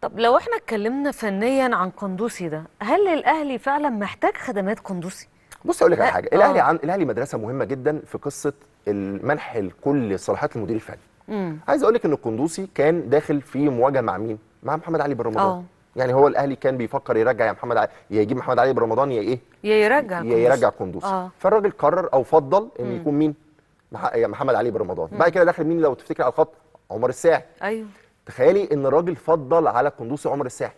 طب لو احنا اتكلمنا فنيا عن قندوسي ده هل الاهلي فعلا محتاج خدمات قندوسي بص اقول لك على حاجه الاهلي آه. عن... الاهلي مدرسه مهمه جدا في قصه المنح الكل صلاحيات المدير الفني مم. عايز اقول لك ان القندوسي كان داخل في مواجهه مع مين مع محمد علي بن رمضان آه. يعني هو الاهلي كان بيفكر يرجع يا محمد علي يا يجيب محمد علي بن رمضان يا ايه يا يرجع يا يرجع قندوسي آه. فالراجل قرر او فضل ان يكون مين محمد علي بن رمضان بعد كده دخل مين لو تفتكر على الخط عمر الساعي ايوه تخيلي ان الراجل فضل على قندوسي عمر الساعي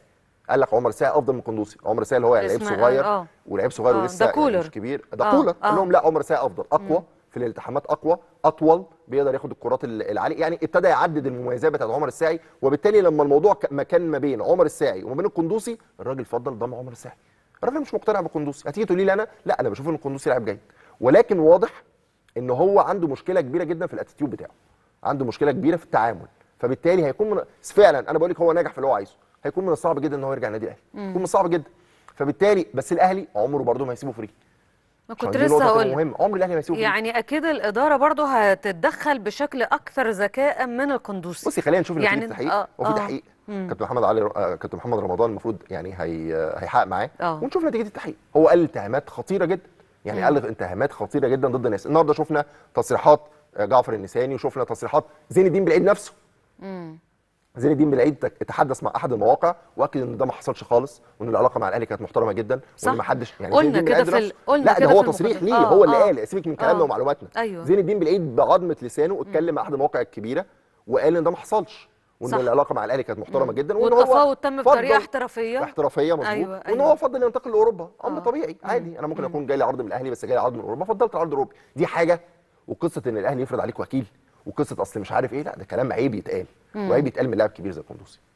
قال لك عمر الساعي افضل من قندوسي عمر الساعي اللي هو لعيب صغير آه. ولعيب صغير آه، ولسه يعني مش كبير ده آه، كولر قال لهم لا عمر الساعي افضل اقوى مم. في الالتحامات اقوى اطول بيقدر ياخد الكرات العاليه يعني ابتدى يعدد المميزات بتاعت عمر الساعي وبالتالي لما الموضوع ما كان ما بين عمر الساعي وما بين القندوسي الراجل فضل ضم عمر الساعي الراجل مش مقتنع بالقندوسي هتيجي تقولي لي انا لا انا بشوف ان القندوسي لاعب جيد ولكن واضح ان هو عنده مشكله كبيره جدا في الاتيتيود بتاعه عنده مشكله كبيره في التعامل فبالتالي هيكون من... فعلا انا بقول لك هو ناجح في اللي هو عايزه هيكون من الصعب جدا ان هو يرجع النادي الاهلي هيكون من الصعب جدا فبالتالي بس الاهلي عمره برده ما هيسيبه فري ما كنت لسه هقول مهم عمر الاهلي ما هيسيبه يعني اكيد الاداره برضه هتتدخل بشكل اكثر ذكاء من القندوسي بصي خلينا نشوف يعني التحقيق آه هو في آه. تحقيق كابتن محمد علي آه، كابتن محمد رمضان المفروض يعني هي هيحقق معاه آه. ونشوف نتيجه التحقيق هو قال اتهامات خطيره جدا يعني قال اتهامات خطيره جدا ضد الناس النهارده شفنا تصريحات جعفر النساني وشفنا تصريحات زين الدين بالعيد نفسه زين الدين بالعيد اتحدث مع احد المواقع واكد ان ده ما حصلش خالص وان العلاقه مع الاهلي كانت محترمه جدا صح وان ما حدش يعني قلنا كده في ال... قلنا لا ده هو تصريح ليه آه هو اللي آه. قال سيبك من كلامنا آه ومعلوماتنا أيوه. زين الدين بالعيد بعظمه لسانه اتكلم مع احد المواقع الكبيره وقال ان ده ما حصلش وان العلاقه مع الاهلي كانت محترمه جدا وان هو تم بطريقه احترافيه احترافيه مظبوط أيوة وان أيوه. هو فضل ينتقل لاوروبا امر آه. طبيعي عادي انا ممكن اكون جاي لي عرض من الاهلي بس جاي لي عرض من اوروبا فضلت العرض الاوروبي دي حاجه وقصه ان الاهلي يفرض عليك وكيل وقصه اصل مش عارف ايه لا ده كلام عيب يتقال وعيب يتقال من لاعب كبير زي قندوسي